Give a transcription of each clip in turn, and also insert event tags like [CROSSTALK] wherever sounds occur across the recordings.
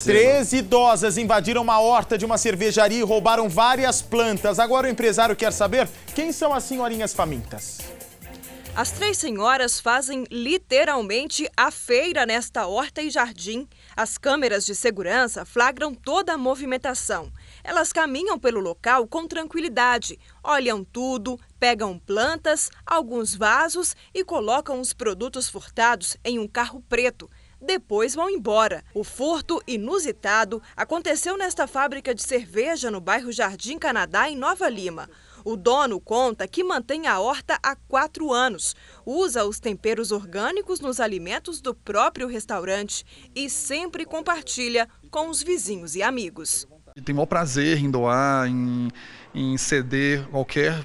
Três idosas invadiram uma horta de uma cervejaria e roubaram várias plantas. Agora o empresário quer saber quem são as senhorinhas famintas. As três senhoras fazem literalmente a feira nesta horta e jardim. As câmeras de segurança flagram toda a movimentação. Elas caminham pelo local com tranquilidade, olham tudo, pegam plantas, alguns vasos e colocam os produtos furtados em um carro preto depois vão embora. O furto inusitado aconteceu nesta fábrica de cerveja no bairro Jardim Canadá, em Nova Lima. O dono conta que mantém a horta há quatro anos, usa os temperos orgânicos nos alimentos do próprio restaurante e sempre compartilha com os vizinhos e amigos. Tem o maior prazer em doar, em, em ceder qualquer,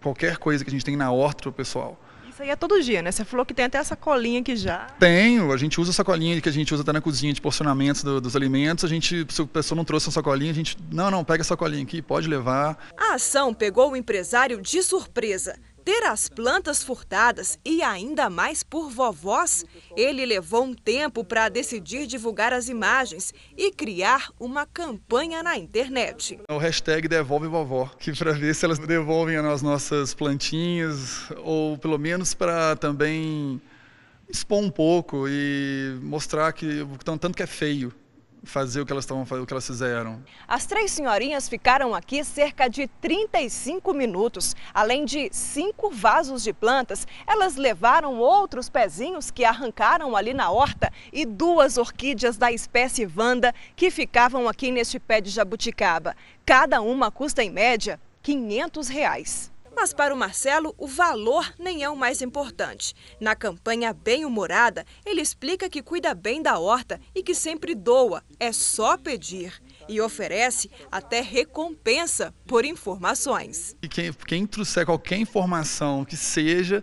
qualquer coisa que a gente tem na horta para o pessoal. Isso aí é todo dia, né? Você falou que tem até essa colinha aqui já. Tenho, a gente usa essa colinha que a gente usa até na cozinha de porcionamentos do, dos alimentos. A gente, se a pessoa não trouxe essa colinha, a gente, não, não, pega essa colinha aqui, pode levar. A ação pegou o empresário de surpresa. Ter as plantas furtadas e ainda mais por vovós, ele levou um tempo para decidir divulgar as imagens e criar uma campanha na internet. O hashtag devolve vovó, que para ver se elas devolvem as nossas plantinhas ou pelo menos para também expor um pouco e mostrar que tanto que é feio fazer o que elas estavam fazendo, o que elas fizeram. As três senhorinhas ficaram aqui cerca de 35 minutos. Além de cinco vasos de plantas, elas levaram outros pezinhos que arrancaram ali na horta e duas orquídeas da espécie Vanda que ficavam aqui neste pé de jabuticaba. Cada uma custa em média 500 reais. Mas para o Marcelo, o valor nem é o mais importante. Na campanha Bem Humorada, ele explica que cuida bem da horta e que sempre doa, é só pedir. E oferece até recompensa por informações. E quem, quem trouxer qualquer informação que seja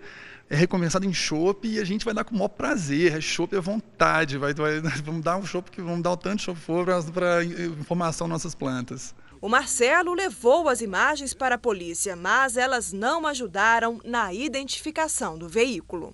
é recompensado em chopp e a gente vai dar com o maior prazer, é chopp à vontade, vai, vai, [LAUGHS] vamos dar um chopp que vamos dar o tanto de chopp for para informação nossas plantas. O Marcelo levou as imagens para a polícia, mas elas não ajudaram na identificação do veículo.